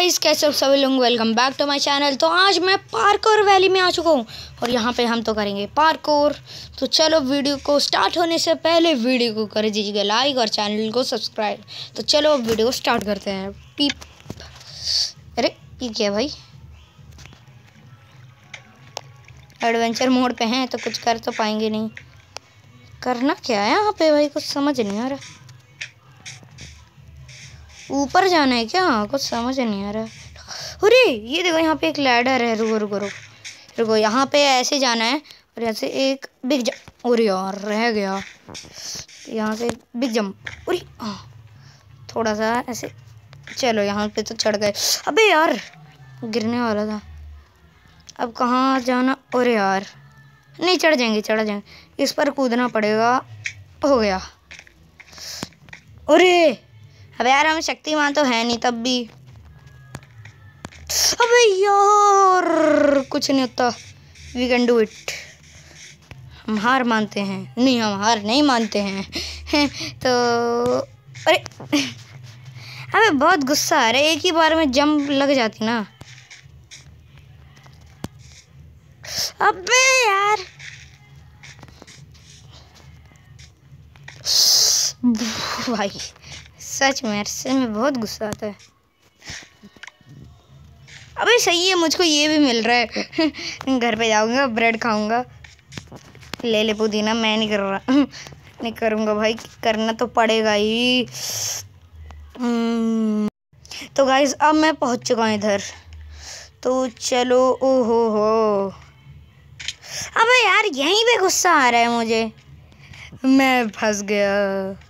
guys कैसे हो सभी लोग welcome back to my channel तो आज मैं पार्कोर वैली में आ चुका हूँ और यहाँ पे हम तो करेंगे पार्कोर तो चलो वीडियो को स्टार्ट होने से पहले वीडियो को कर दीजिएगा लाइक और चैनल को सब्सक्राइब तो चलो अब वीडियो स्टार्ट करते हैं पी अरे ये क्या भाई एडवेंचर मोड पे हैं तो कुछ कर तो पाएंगे नहीं करना क्या है यहाँ पे भाई कुछ समझ नहीं आ रहा ऊपर जाना है क्या कुछ समझ नहीं आ रहा अरे ये देखो यहाँ पे एक लैडर है रुको रुको रुको रुको यहाँ पे ऐसे जाना है और यहाँ से एक बिग जम और यार रह गया यहाँ से बिग जम अरे थोड़ा सा ऐसे चलो यहाँ पे तो चढ़ गए अबे यार गिरने वाला था अब कहाँ जाना और यार नहीं चढ़ जाएंगे चढ़ जाएंगे इस पर कूदना पड़ेगा हो गया अरे अब यार हम शक्तिमान तो है नहीं तब भी अबे यार कुछ नहीं होता वी कैन डू इट हम हार मानते हैं नहीं हम हार नहीं मानते हैं तो अरे अब बहुत गुस्सा आ रहा है एक ही बार में जंप लग जाती ना अबे यार भाई सच में अरसे में बहुत गुस्सा आता है अबे सही है मुझको ये भी मिल रहा है घर पे जाऊंगा ब्रेड खाऊंगा ले ले पुदीना मैं नहीं कर रहा नहीं करूँगा भाई करना तो पड़ेगा ही हम्म, तो गाइज अब मैं पहुँच चुका हूँ इधर तो चलो ओहो हो अबे यार यहीं पे गुस्सा आ रहा है मुझे मैं फंस गया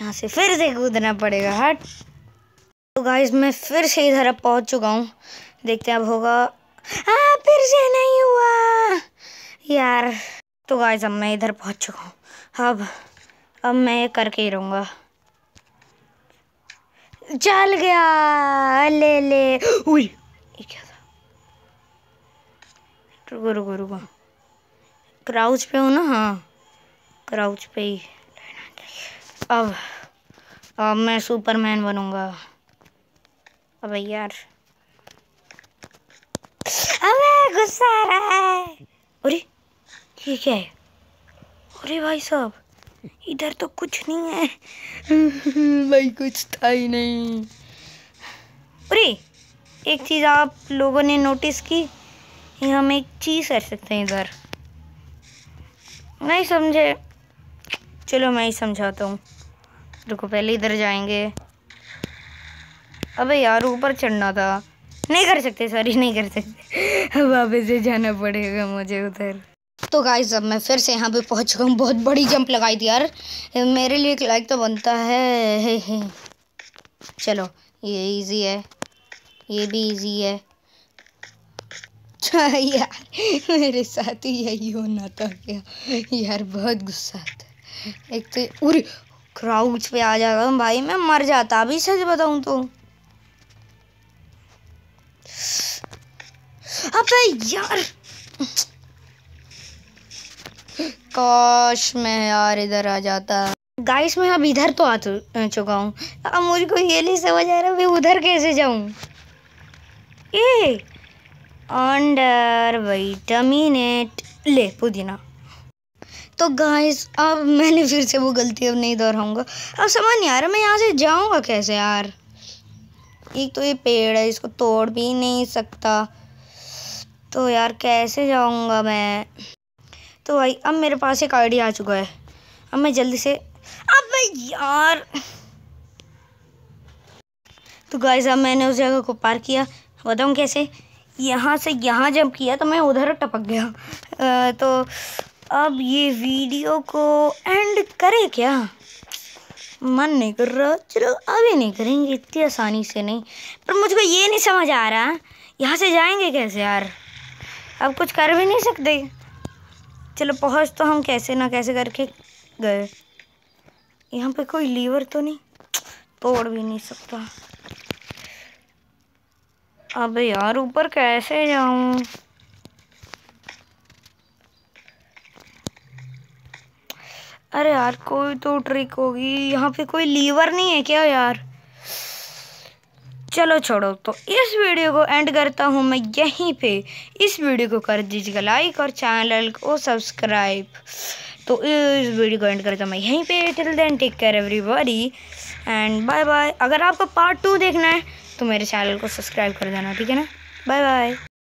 यहाँ से फिर से कूदना पड़ेगा हट तो गाइस मैं फिर से इधर अब पहुँच चुका हूँ देखते हैं अब होगा हाँ फिर से नहीं हुआ यार तो गाइस अब मैं इधर पहुँच चुका हूँ अब अब मैं ये करके ही रहूँगा चल गया ले ले हुई ये क्या था रुको रुको रुको क्राउच पे हो ना हाँ क्राउच पे ही रहना चाहिए अब अब मैं सुपरमैन बनूंगा अब यार अबे गुस्सा आ रहा है अरे ये क्या है अरे भाई साहब इधर तो कुछ नहीं है भाई कुछ था ही नहीं अरे एक चीज़ आप लोगों ने नोटिस की हम एक चीज़ कर सकते हैं इधर नहीं समझे चलो मैं ही समझाता हूँ रुको पहले इधर जाएंगे अबे यार ऊपर चढ़ना था नहीं कर सकते सॉरी नहीं कर सकते अब वापस से जाना पड़ेगा मुझे उधर तो गाइस अब मैं फिर से यहाँ पे पहुँच चुका हूँ बहुत बड़ी जंप लगाई थी यार मेरे लिए एक लाइक तो बनता है हे हे चलो ये इजी है ये भी इजी है हाँ यार मेरे साथ ही यही होना था क्या यार बहुत गुस्सा आता है एक तो उरी क्राउच पे आ जाता हूँ भाई मैं मर जाता अभी सच बताऊ तो अबे यार काश मैं यार इधर आ जाता गाइस मैं अब इधर तो आ चुका हूँ अब मुझको ये नहीं समझ आ रहा मैं उधर कैसे जाऊँ ए अंडर विटामिनेट ले पुदीना तो गाइस अब मैंने फिर से वो गलती अब नहीं दोहराऊंगा अब समझ नहीं आ रहा मैं यहाँ से जाऊँगा कैसे यार एक तो ये पेड़ है इसको तोड़ भी नहीं सकता तो यार कैसे जाऊँगा मैं तो भाई अब मेरे पास एक आइडिया आ चुका है अब मैं जल्दी से अब यार तो गाइस अब मैंने उस जगह को पार किया बताऊँ कैसे यहाँ से यहाँ जंप किया तो मैं उधर टपक गया आ, तो अब ये वीडियो को एंड करें क्या मन नहीं कर रहा चलो अभी नहीं करेंगे इतनी आसानी से नहीं पर मुझको ये नहीं समझ आ रहा यहाँ से जाएंगे कैसे यार अब कुछ कर भी नहीं सकते चलो पहुँच तो हम कैसे ना कैसे करके गए यहाँ पे कोई लीवर तो नहीं तोड़ भी नहीं सकता अब यार ऊपर कैसे जाऊँ अरे यार कोई तो ट्रिक होगी यहाँ पे कोई लीवर नहीं है क्या यार चलो छोड़ो तो इस वीडियो को एंड करता हूँ मैं यहीं पे इस वीडियो को कर दीजिएगा लाइक और चैनल को सब्सक्राइब तो इस वीडियो को एंड करता हूँ मैं यहीं पे till then take care everybody and bye bye अगर आपको पार्ट टू देखना है तो मेरे चैनल को सब्सक्राइब कर देना ठीक है ना बाय बाय